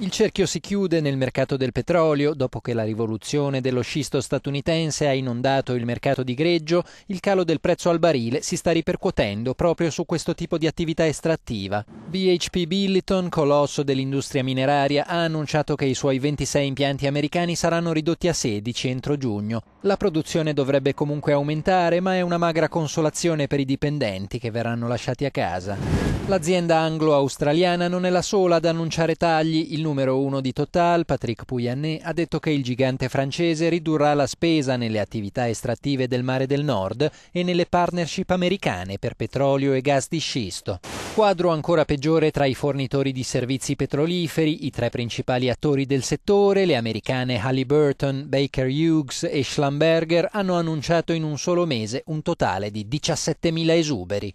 Il cerchio si chiude nel mercato del petrolio. Dopo che la rivoluzione dello scisto statunitense ha inondato il mercato di greggio, il calo del prezzo al barile si sta ripercuotendo proprio su questo tipo di attività estrattiva. BHP Billiton, colosso dell'industria mineraria, ha annunciato che i suoi 26 impianti americani saranno ridotti a 16 entro giugno. La produzione dovrebbe comunque aumentare, ma è una magra consolazione per i dipendenti che verranno lasciati a casa. L'azienda anglo-australiana non è la sola ad annunciare tagli. Il numero uno di Total, Patrick Pouyanné, ha detto che il gigante francese ridurrà la spesa nelle attività estrattive del mare del Nord e nelle partnership americane per petrolio e gas di scisto. Quadro ancora peggiore tra i fornitori di servizi petroliferi, i tre principali attori del settore, le americane Halliburton, Baker Hughes e Schlumberger, hanno annunciato in un solo mese un totale di 17.000 esuberi.